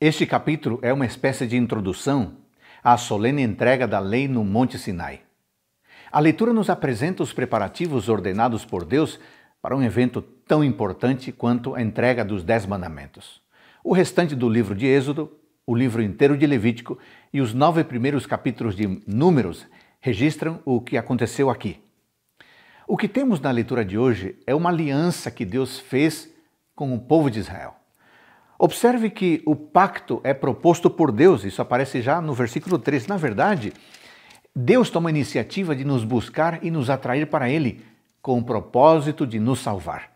Este capítulo é uma espécie de introdução à solene entrega da lei no Monte Sinai. A leitura nos apresenta os preparativos ordenados por Deus para um evento tão importante quanto a entrega dos Dez Mandamentos. O restante do livro de Êxodo, o livro inteiro de Levítico e os nove primeiros capítulos de Números registram o que aconteceu aqui. O que temos na leitura de hoje é uma aliança que Deus fez com o povo de Israel. Observe que o pacto é proposto por Deus, isso aparece já no versículo 3. Na verdade, Deus toma a iniciativa de nos buscar e nos atrair para Ele, com o propósito de nos salvar.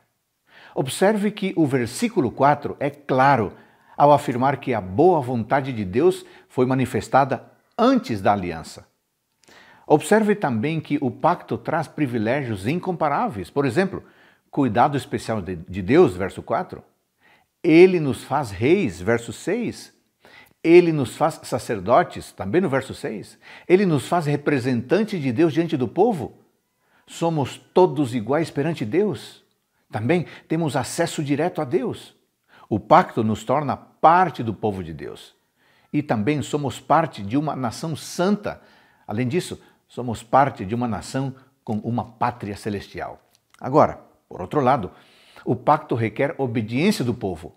Observe que o versículo 4 é claro ao afirmar que a boa vontade de Deus foi manifestada antes da aliança. Observe também que o pacto traz privilégios incomparáveis, por exemplo, cuidado especial de Deus, verso 4, ele nos faz reis, verso 6. Ele nos faz sacerdotes, também no verso 6. Ele nos faz representantes de Deus diante do povo. Somos todos iguais perante Deus. Também temos acesso direto a Deus. O pacto nos torna parte do povo de Deus. E também somos parte de uma nação santa. Além disso, somos parte de uma nação com uma pátria celestial. Agora, por outro lado, o pacto requer obediência do povo.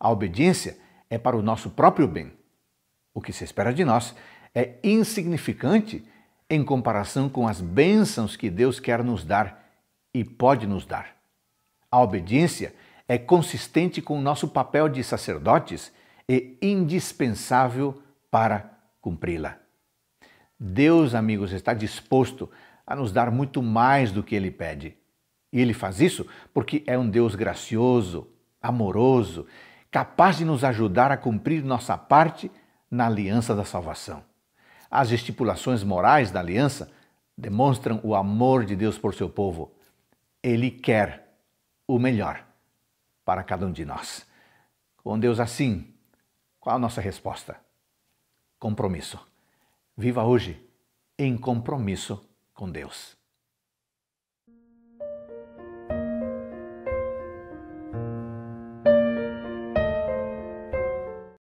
A obediência é para o nosso próprio bem. O que se espera de nós é insignificante em comparação com as bênçãos que Deus quer nos dar e pode nos dar. A obediência é consistente com o nosso papel de sacerdotes e indispensável para cumpri-la. Deus, amigos, está disposto a nos dar muito mais do que ele pede. E ele faz isso porque é um Deus gracioso, amoroso, capaz de nos ajudar a cumprir nossa parte na aliança da salvação. As estipulações morais da aliança demonstram o amor de Deus por seu povo. Ele quer o melhor para cada um de nós. Com Deus assim, qual a nossa resposta? Compromisso. Viva hoje em compromisso com Deus.